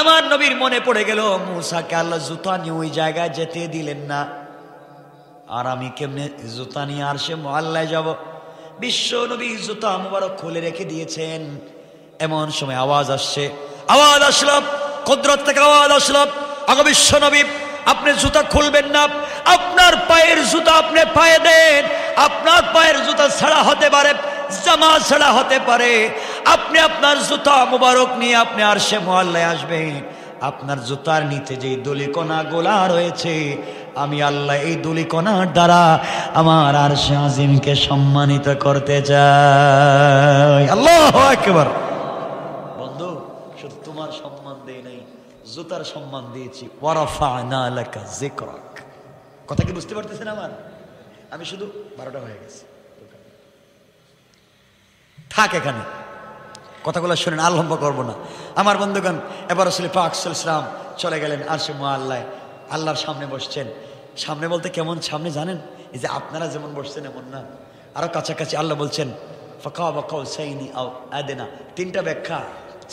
আমার নবীর মনে পড়ে গেল মুসাকে আল্লাহ জুতা নিয়ে ওই জায়গায় যেতে দিলেন না আর আমি কেমনে জুতা নিয়ে আর সে মহাল্লায় যাব বিশ্ব নবী জুতা মুবারক খুলে রেখে দিয়েছেন এমন সময় আওয়াজ আসছে আওয়াজ আসলো কুদরত থেকে আওয়াজ আসলো আগো বিশ্ব নবী আপনি জুতা খুলবেন না আপনার পায়ের জুতা আপনি পায়ে দেন আপনার পায়ের জুতা ছাড়া হতে পারে জামা ছাড়া হতে পারে আপনি আপনার জুতা মুবারক নিয়ে আপনি আর সে মহল্লায় আসবেন আপনার জুতার নিচে যে দলিকোনা গোলা রয়েছে আমি আল্লাহ এই দলিকোনার দ্বারা আমার আর সে আজিমকে সম্মানিত করতে চাই আল্লাহ একেবার বন্ধু শুধু তোমার সম্মান দেই নাই জুতার সম্মান দিয়েছি কথা কি বুঝতে পারতেছেন আমার আমি শুধু বারোটা হয়ে গেছি থাক এখানে কথাগুলো শুনেন আল্লম্ব করবো না আমার বন্ধুগণ এবার আসলে পাক সালাম চলে গেলেন আরশে মা আল্লাহ আল্লাহর সামনে বসছেন সামনে বলতে কেমন সামনে জানেন এই যে আপনারা যেমন বসছেন এমন না আরও কাছাকাছি আল্লাহ বলছেন ফকাও বকাও সাইনি আও আদেনা তিনটা ব্যাখ্যা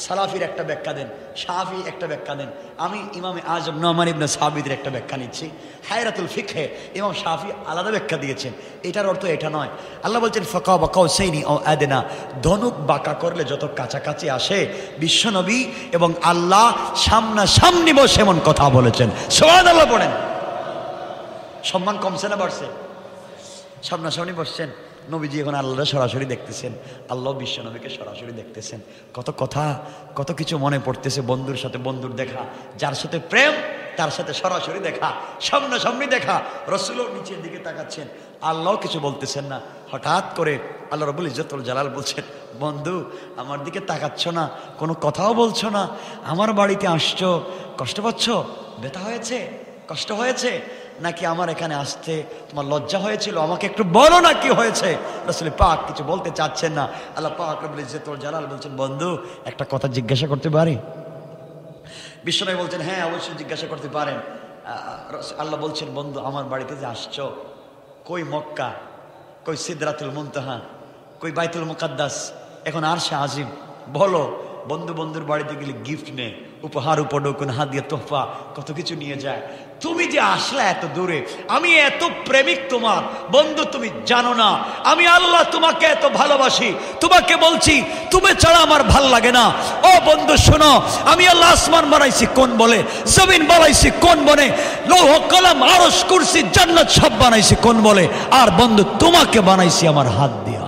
সালাফির একটা ব্যাখ্যা দেন সাহাফি একটা ব্যাখ্যা দেন আমি ইমামে আজম নহমান ইবনে সাহাবিদের একটা ব্যাখ্যা নিচ্ছি হায়রাতুল ফিখে ইমাম সাহাফি আলাদা ব্যাখ্যা দিয়েছেন এটার অর্থ এটা নয় আল্লাহ বলছেন ফকা বাকাও সেইনি ও আদেনা ধনুক বাঁকা করলে যত কাছাকাছি আসে বিশ্বনবী এবং আল্লাহ সামনাসামনি বসে এমন কথা বলেছেন সবাই আল্লাহ পড়েন সম্মান কমছে না বাড়ছে সামনাসামনি বসছেন নবীজি এখন আল্লাহ সরাসরি দেখতেছেন আল্লাহ বিশ্বনবীকে সরাসরি দেখতেছেন কত কথা কত কিছু মনে পড়তেছে বন্ধুর সাথে বন্ধুর দেখা যার সাথে প্রেম তার সাথে সরাসরি দেখা সামনাসামনি দেখা রসুলও নিচের দিকে তাকাচ্ছেন আল্লাহ কিছু বলতেছেন না হঠাৎ করে আল্লাহ রবুল ইজতুল জালাল বলছেন বন্ধু আমার দিকে তাকাচ্ছ না কোনো কথাও বলছো না আমার বাড়িতে আসছো কষ্ট পাচ্ছ ব্যথা হয়েছে কষ্ট হয়েছে নাকি আমার এখানে আসতে তোমার লজ্জা হয়েছিল আমাকে একটু বলো না কি হয়েছে আসলে পাক কিছু বলতে চাচ্ছেন না আল্লাহ পাক রবুল তোর জালাল বলছেন বন্ধু একটা কথা জিজ্ঞাসা করতে পারি বিশ্বনাই বলছেন হ্যাঁ অবশ্যই জিজ্ঞাসা করতে পারেন আল্লাহ বলছেন বন্ধু আমার বাড়িতে যে আসছো কই মক্কা কই সিদ্রাতুল মুনতাহা কই বাইতুল মুকাদ্দাস এখন আর সে আজিম বলো বন্ধু বন্ধুর বাড়িতে গেলে গিফট নে উপহার উপঢৌকন হাত দিয়ে তোহফা কত কিছু নিয়ে যায় তুমি যে আসলে এত দূরে আমি এত প্রেমিক তোমার বন্ধু তুমি জানো না আমি আল্লাহ তোমাকে এত ভালোবাসি তোমাকে বলছি তুমি ছাড়া আমার ভাল লাগে না ও বন্ধু শোনো আমি আল্লাহ আসমান বানাইছি কোন বলে জমিন বানাইছি কোন বনে লৌহ কলাম আরস কুরসি জান্নাত সব বানাইছি কোন বলে আর বন্ধু তোমাকে বানাইছি আমার হাত দিয়া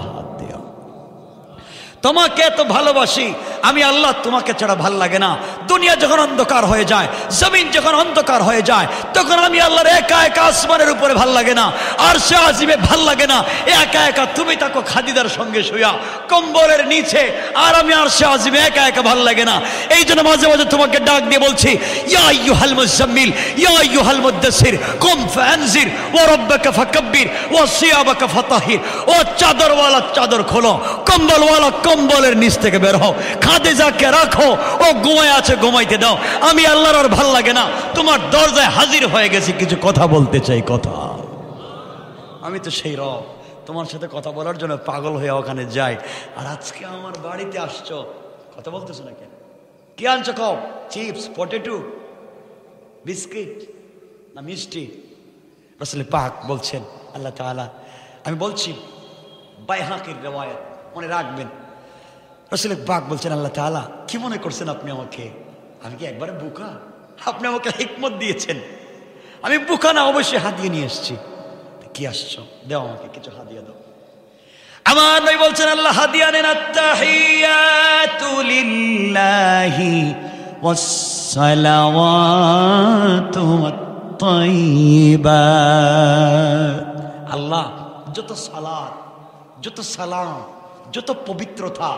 তোমাকে এত ভালোবাসি আমি আল্লাহ তোমাকে ছাড়া ভাল লাগে না দুনিয়া যখন অন্ধকার হয়ে যায় জমিন যখন অন্ধকার হয়ে যায় তখন আমি আল্লাহর একা একা আসমানের উপরে ভাল লাগে না আর সে আজিমে ভাল লাগে না একা একা তুমি তাকে খাদিদার সঙ্গে শুয়া কম্বলের নিচে আর আমি আর সে আজিমে একা একা ভাল লাগে না এই জন্য মাঝে মাঝে তোমাকে ডাক দিয়ে বলছি ইয়া হাল মুজাম্মিল ইয়া হাল মুদ্দাসির কম ফ্যানজির ও রব্বাকা ফাকাব্বির ও সিয়াবাকা ফাতাহির ও চাদরওয়ালা চাদর খোলো কম্বলওয়ালা কম্বলের নিচ থেকে বের হও খাদে যাকে রাখো ও ঘুমাই আছে ঘুমাইতে দাও আমি আল্লাহর আর ভাল লাগে না তোমার দরজায় হাজির হয়ে গেছি কিছু কথা বলতে চাই কথা আমি তো সেই রব তোমার সাথে কথা বলার জন্য পাগল হয়ে ওখানে যাই আর আজকে আমার বাড়িতে আসছো কথা বলতেছো না কেন কি আনছো কম চিপস পটেটো বিস্কিট না মিষ্টি আসলে পাক বলছেন আল্লাহ তালা আমি বলছি বাইহাকের রেওয়ায়ত মনে রাখবেন রসুল বাঘ বলছেন আল্লাহ তালা কি মনে করছেন আপনি আমাকে আমি কি একবারে বুকা আপনি আমাকে হিকমত দিয়েছেন আমি বুকা না অবশ্যই হাতিয়ে নিয়ে এসছি কি আসছো দেও আমাকে কিছু হাদিয়া দাও আমার নই বলছেন আল্লাহ হাদিয়া নেন আত্তাহিয়াতুলিল্লাহি ওয়াসসালাওয়াতু ওয়াত আল্লাহ যত সালাত যত সালাম যত পবিত্রতা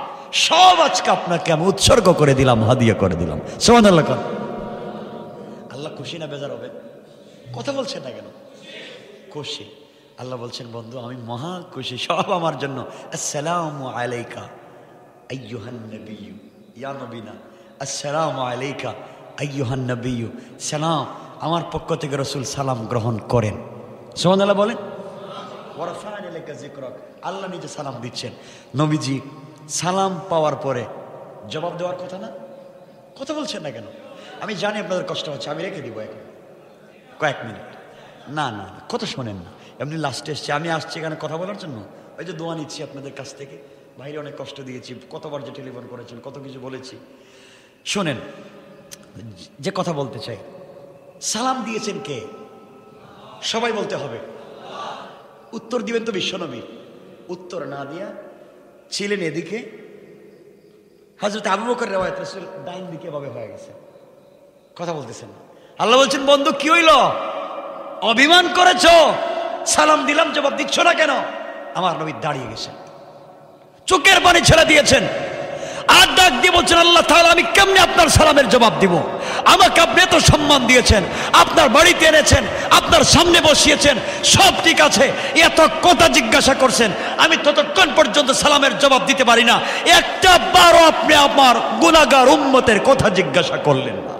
সব আজকে আপনাকে আমি উৎসর্গ করে দিলাম হাদিয়া করে দিলাম সোহান আল্লাহ কর আল্লাহ খুশি না বেজার হবে কথা বলছেন না কেন খুশি আল্লাহ বলছেন বন্ধু আমি মহা খুশি সব আমার জন্য আসসালাম আলাইকা আইয়ুহান নবী ইয়া নবীনা আসসালাম আলাইকা আইয়ুহান নবী সালাম আমার পক্ষ থেকে রসুল সালাম গ্রহণ করেন সোহান আল্লাহ বলেন আল্লাহ নিজে সালাম দিচ্ছেন নবীজি সালাম পাওয়ার পরে জবাব দেওয়ার কথা না কথা বলছেন না কেন আমি জানি আপনাদের কষ্ট হচ্ছে আমি রেখে দিব এখন কয়েক মিনিট না না কথা শোনেন না এমনি লাস্টে এসছে আমি আসছি এখানে কথা বলার জন্য ওই যে দোয়া নিচ্ছি আপনাদের কাছ থেকে বাইরে অনেক কষ্ট দিয়েছি কতবার যে টেলিফোন করেছেন কত কিছু বলেছি শোনেন যে কথা বলতে চাই সালাম দিয়েছেন কে সবাই বলতে হবে উত্তর দিবেন তো বিশ্বনবী উত্তর না দিয়া ছিলেন এদিকে হজরত আবু বকর রেওয়ায়ত রসুল ডাইন দিকে এভাবে হয়ে গেছে কথা বলতেছেন আল্লাহ বলছেন বন্ধু কি হইল অভিমান করেছ সালাম দিলাম জবাব দিচ্ছ না কেন আমার নবী দাঁড়িয়ে গেছেন চোখের পানি ছেড়ে দিয়েছেন আর ডাক দিয়ে বলছেন আল্লাহ তাহলে আমি কেমনি আপনার সালামের জবাব দিব আমাকে আপনি এত সম্মান দিয়েছেন আপনার বাড়িতে এনেছেন আপনার সামনে বসিয়েছেন সব ঠিক আছে এত কথা জিজ্ঞাসা করছেন আমি ততক্ষণ পর্যন্ত সালামের জবাব দিতে পারি না একটা বারও আপনি আমার গুণাগার উম্মতের কথা জিজ্ঞাসা করলেন না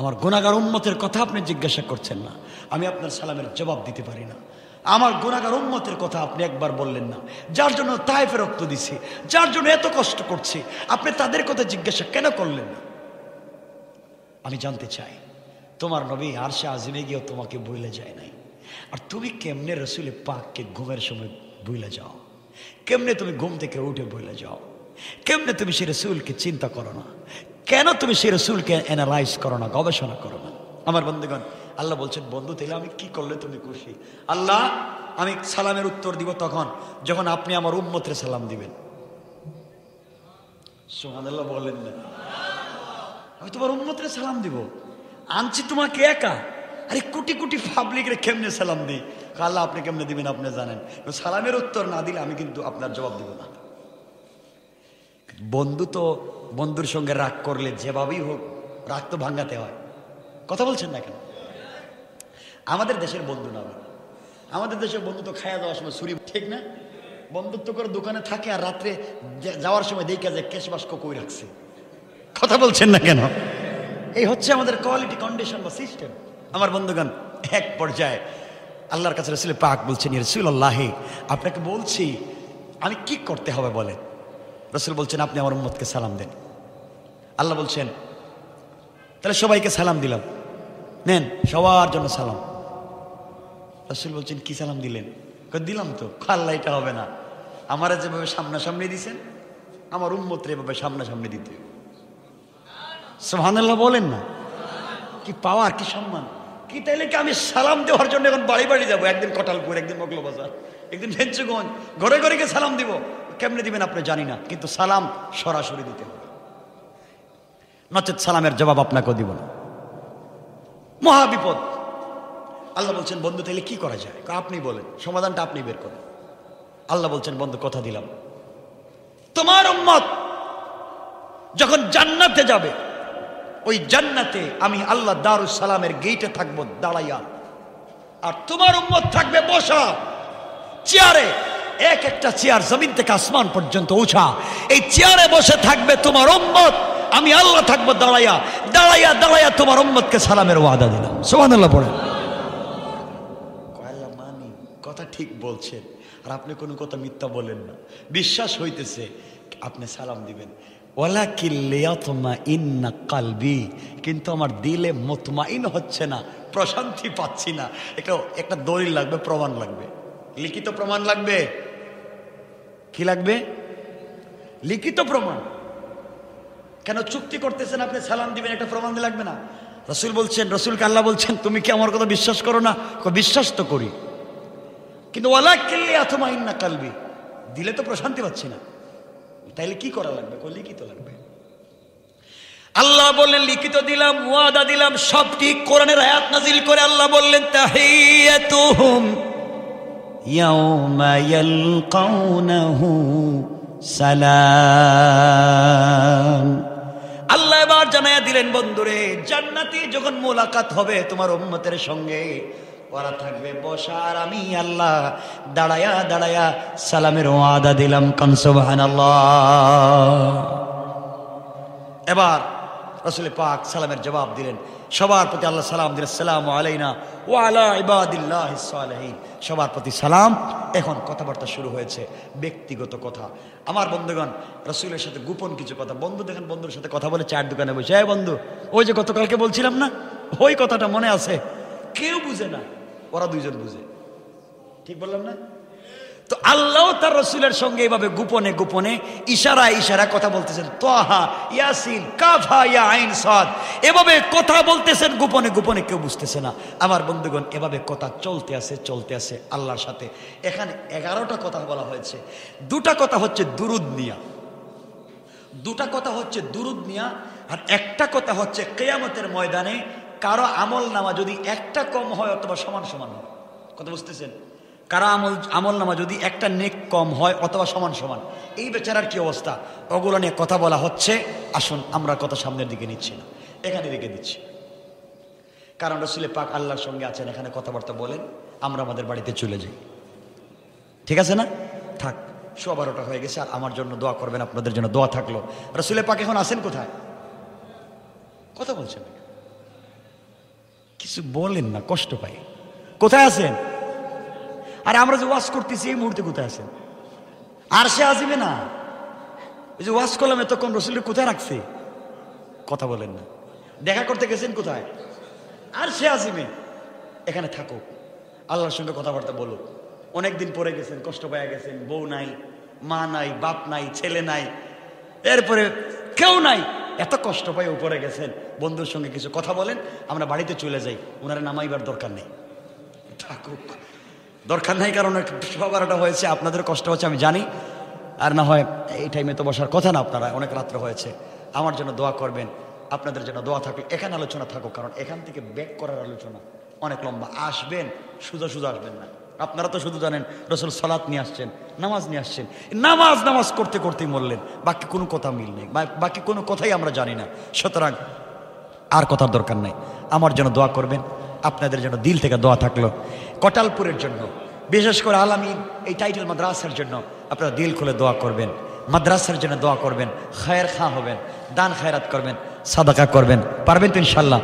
আমার গুণাগার উম্মতের কথা আপনি জিজ্ঞাসা করছেন না আমি আপনার সালামের জবাব দিতে পারি না আমার গোনাগার উন্মতের কথা আপনি একবার বললেন না যার জন্য তাইফে রক্ত দিছি যার জন্য এত কষ্ট করছি আপনি তাদের কথা জিজ্ঞাসা কেন করলেন না আমি জানতে চাই তোমার নবী আরশে আজিমে গিয়েও তোমাকে বইলে যায় নাই আর তুমি কেমনে রসুলে পাককে ঘুমের সময় বইলে যাও কেমনে তুমি ঘুম থেকে উঠে বইলে যাও কেমনে তুমি সে রসুলকে চিন্তা করো না কেন তুমি সে রসুলকে অ্যানালাইজ করো না গবেষণা করো না আমার বন্ধুগণ আল্লাহ বলছেন বন্ধু তাহলে আমি কি করলে তুমি খুশি আল্লাহ আমি সালামের উত্তর দিব তখন যখন আপনি আমার উম্মতরে সালাম দিবেন না আমি তোমার সালাম দিব আনছি তোমাকে একা আরে কোটি কোটি পাবলিকরে কেমনে সালাম দিই আল্লাহ আপনি কেমনে দিবেন আপনি জানেন সালামের উত্তর না দিলে আমি কিন্তু আপনার জবাব দিব না বন্ধু তো বন্ধুর সঙ্গে রাগ করলে যেভাবেই হোক রাগ তো ভাঙ্গাতে হয় কথা বলছেন না কেন আমাদের দেশের বন্ধু না আমাদের দেশের বন্ধু তো খায়া যাওয়ার সময় ছুরি ঠিক না বন্ধুত্ব করে দোকানে থাকে আর রাত্রে যাওয়ার সময় দেখে যে ক্যাশ কই রাখছে কথা বলছেন না কেন এই হচ্ছে আমাদের কোয়ালিটি কন্ডিশন বা সিস্টেম আমার বন্ধুগণ এক পর্যায়ে আল্লাহর কাছে রসুল পাক বলছেন রসুল আল্লাহে আপনাকে বলছি আমি কি করতে হবে বলে রসুল বলছেন আপনি আমার উম্মদকে সালাম দেন আল্লাহ বলছেন তাহলে সবাইকে সালাম দিলাম নেন সবার জন্য সালাম রসুল বলছেন কি সালাম দিলেন দিলাম তো খাল্লা এটা হবে না আমারা যেভাবে সামনাসামনি দিছেন আমার উন্মত্র এভাবে সামনাসামনি দিতে সোহানাল্লাহ বলেন না কি পাওয়ার কি সম্মান কি তাইলে কি আমি সালাম দেওয়ার জন্য এখন বাড়ি বাড়ি যাবো একদিন কটালপুর একদিন বাজার একদিন ভেঞ্চুগঞ্জ ঘরে ঘরে গিয়ে সালাম দিব কেমনে দিবেন আপনি জানি না কিন্তু সালাম সরাসরি দিতে হবে নচেত সালামের জবাব আপনাকেও দিব না মহা বিপদ আল্লাহ বলছেন বন্ধু তাহলে কি করা যায় আপনি বলেন সমাধানটা আপনি বের করেন আল্লাহ বলছেন বন্ধু কথা দিলাম তোমার উম্মত যখন জান্নাতে যাবে ওই জান্নাতে আমি আল্লাহ দারুস সালামের গেইটে থাকবো দাঁড়াইয়া আর তোমার উম্মত থাকবে বসা চেয়ারে এক একটা চেয়ার জমিন থেকে আসমান পর্যন্ত উঠা এই চেয়ারে বসে থাকবে তোমার উম্মত আমি আল্লাহ থাকবো দাঁড়াইয়া দাঁড়াইয়া দাঁড়াইয়া তোমার উম্মতকে সালামের ওয়াদা দিলাম সোহান আল্লাহ পড়ে কথা ঠিক বলছেন আর আপনি কোনো কথা মিথ্যা বলেন না বিশ্বাস হইতেছে আপনি সালাম দিবেন ওলা কি কিল্লেয়তমা না কালবি কিন্তু আমার দিলে মতমাইন হচ্ছে না প্রশান্তি পাচ্ছি না এটা একটা দলিল লাগবে প্রমাণ লাগবে লিখিত প্রমাণ লাগবে কি লাগবে লিখিত প্রমাণ কেন চুক্তি করতেছেন আপনি সালাম দিবেন একটা প্রমাণ লাগবে না রসুল বলছেন রসুলকে আল্লাহ বলছেন তুমি কি আমার কথা বিশ্বাস করো না বিশ্বাস তো করি কিন্তু ওলা কিল্লি মাইন ইন্না কালবি দিলে তো প্রশান্তি পাচ্ছি না তাইলে কি করা লাগবে করলে কি তো লাগবে আল্লাহ বললেন লিখিত দিলাম ওয়াদা দিলাম সব ঠিক কোরআনের আয়াত নাজিল করে আল্লাহ বললেন তাহিয়াতুহুম ইয়াউমা ইয়ালকাউনাহু সালাম আল্লাহ এবার জানাইয়া দিলেন বন্ধুরে জান্নাতি যখন মোলাকাত হবে তোমার উম্মতের সঙ্গে করা থাকবে বসার আমি আল্লাহ দাঁড়ায়া দাঁড়ায়া সালামের ওয়াদা দিলাম কনসোবাহান এবার রসুল পাক সালামের জবাব দিলেন সবার প্রতি আল্লাহ সালাম দিল সালাম আলাইনা ও আলা ইবাদিল্লাহ সালাহীন সবার প্রতি সালাম এখন কথাবার্তা শুরু হয়েছে ব্যক্তিগত কথা আমার বন্ধুগণ রসুলের সাথে গোপন কিছু কথা বন্ধু দেখেন বন্ধুর সাথে কথা বলে চায়ের দোকানে বসে হ্যাঁ বন্ধু ওই যে গতকালকে বলছিলাম না ওই কথাটা মনে আছে কেউ বুঝে না ওরা দুইজন বুঝে ঠিক বললাম না তো আল্লাহ তার রসুলের সঙ্গে এভাবে গোপনে গোপনে ইশারা ইশারা কথা বলতেছেন তহা ইয়াসিন কাফা ইয়া আইন সাদ এভাবে কথা বলতেছেন গোপনে গোপনে কেউ বুঝতেছে না আমার বন্ধুগণ এভাবে কথা চলতে আছে চলতে আছে আল্লাহর সাথে এখানে এগারোটা কথা বলা হয়েছে দুটা কথা হচ্ছে দুরুদ নিয়া দুটা কথা হচ্ছে দুরুদ নিয়া আর একটা কথা হচ্ছে কেয়ামতের ময়দানে কারো আমল নামা যদি একটা কম হয় অথবা সমান সমান হয় কথা বুঝতেছেন কারা আমল আমল নামা যদি একটা নেক কম হয় অথবা সমান সমান এই বেচারার কি অবস্থা ওগুলো নিয়ে কথা বলা হচ্ছে আসুন আমরা কথা সামনের দিকে নিচ্ছি না এখানে রেখে দিচ্ছি কারণ রসুলে পাক আল্লাহর সঙ্গে আছেন এখানে কথাবার্তা বলেন আমরা আমাদের বাড়িতে চলে যাই ঠিক আছে না থাক সোয়া বারোটা হয়ে গেছে আর আমার জন্য দোয়া করবেন আপনাদের জন্য দোয়া থাকলো রসুলে পাক এখন আসেন কোথায় কথা বলছেন কিছু বলেন না কষ্ট পাই কোথায় আছেন আর আমরা যে ওয়াশ করতেছি এই মুহূর্তে কোথায় আছে আর সে আসবে না ওই যে ওয়াশ করলাম এতক্ষণ রসুল কোথায় রাখছে কথা বলেন না দেখা করতে গেছেন কোথায় আর সে আসবে এখানে থাকো আল্লাহর সঙ্গে কথাবার্তা বলো অনেকদিন পরে গেছেন কষ্ট পায় গেছেন বউ নাই মা নাই বাপ নাই ছেলে নাই এরপরে কেউ নাই এত কষ্ট পায় উপরে গেছেন বন্ধুর সঙ্গে কিছু কথা বলেন আমরা বাড়িতে চলে যাই ওনারা নামাইবার দরকার নেই থাকুক দরকার নাই কারণ সবারটা হয়েছে আপনাদের কষ্ট হচ্ছে আমি জানি আর না হয় এই টাইমে তো বসার কথা না আপনারা অনেক রাত্র হয়েছে আমার জন্য দোয়া করবেন আপনাদের জন্য দোয়া থাকুক এখানে আলোচনা থাকুক কারণ এখান থেকে ব্যাক করার আলোচনা অনেক লম্বা আসবেন শুধু শুধু আসবেন না আপনারা তো শুধু জানেন রসুল সলাৎ নিয়ে আসছেন নামাজ নিয়ে আসছেন নামাজ নামাজ করতে করতেই মরলেন বাকি কোনো কথা মিল নেই বাকি কোনো কথাই আমরা জানি না সুতরাং আর কথার দরকার নাই আমার জন্য দোয়া করবেন আপনাদের জন্য দিল থেকে দোয়া থাকলো কটালপুরের জন্য বিশেষ করে আলামিন এই টাইটেল মাদ্রাসার জন্য আপনারা দিল খুলে দোয়া করবেন মাদ্রাসার জন্য দোয়া করবেন খায়ের খাঁ হবেন দান খায়রাত করবেন সাদাকা করবেন পারবেন তো ইনশাল্লাহ